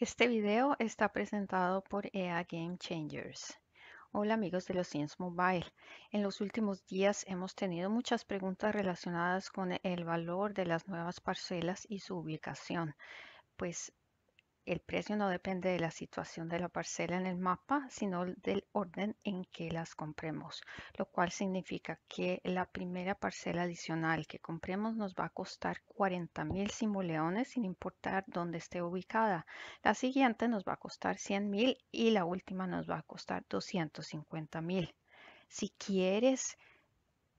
Este video está presentado por EA Game Changers. Hola amigos de los Sims Mobile. En los últimos días hemos tenido muchas preguntas relacionadas con el valor de las nuevas parcelas y su ubicación. Pues el precio no depende de la situación de la parcela en el mapa, sino del orden en que las compremos, lo cual significa que la primera parcela adicional que compremos nos va a costar 40 mil simoleones sin importar dónde esté ubicada. La siguiente nos va a costar 100,000 y la última nos va a costar 250 mil. Si quieres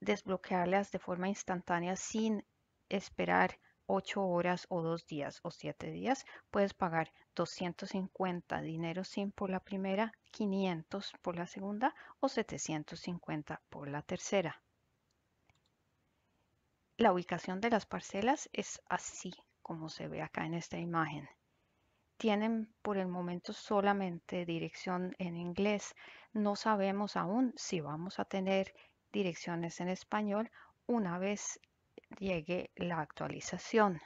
desbloquearlas de forma instantánea sin esperar 8 horas o 2 días o 7 días, puedes pagar 250 dinero sin por la primera, 500 por la segunda o 750 por la tercera. La ubicación de las parcelas es así como se ve acá en esta imagen. Tienen por el momento solamente dirección en inglés. No sabemos aún si vamos a tener direcciones en español una vez llegue la actualización.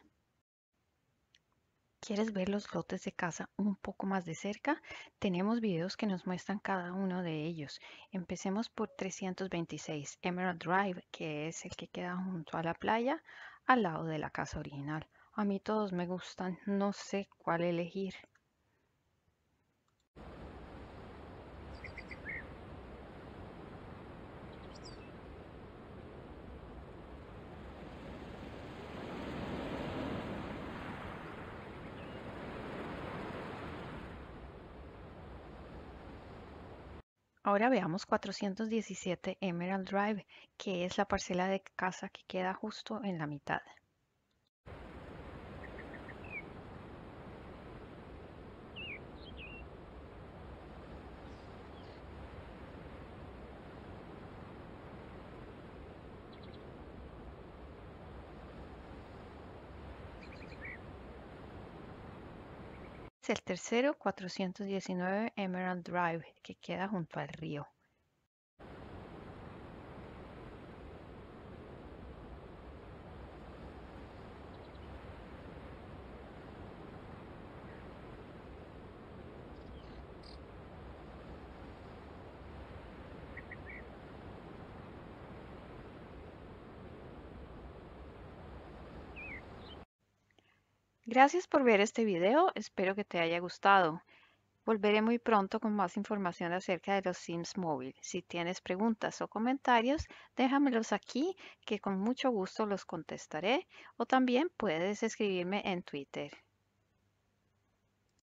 ¿Quieres ver los lotes de casa un poco más de cerca? Tenemos videos que nos muestran cada uno de ellos. Empecemos por 326 Emerald Drive, que es el que queda junto a la playa, al lado de la casa original. A mí todos me gustan, no sé cuál elegir. Ahora veamos 417 Emerald Drive, que es la parcela de casa que queda justo en la mitad. el tercero, 419 Emerald Drive, que queda junto al río. Gracias por ver este video, espero que te haya gustado. Volveré muy pronto con más información acerca de los Sims móvil. Si tienes preguntas o comentarios, déjamelos aquí que con mucho gusto los contestaré o también puedes escribirme en Twitter.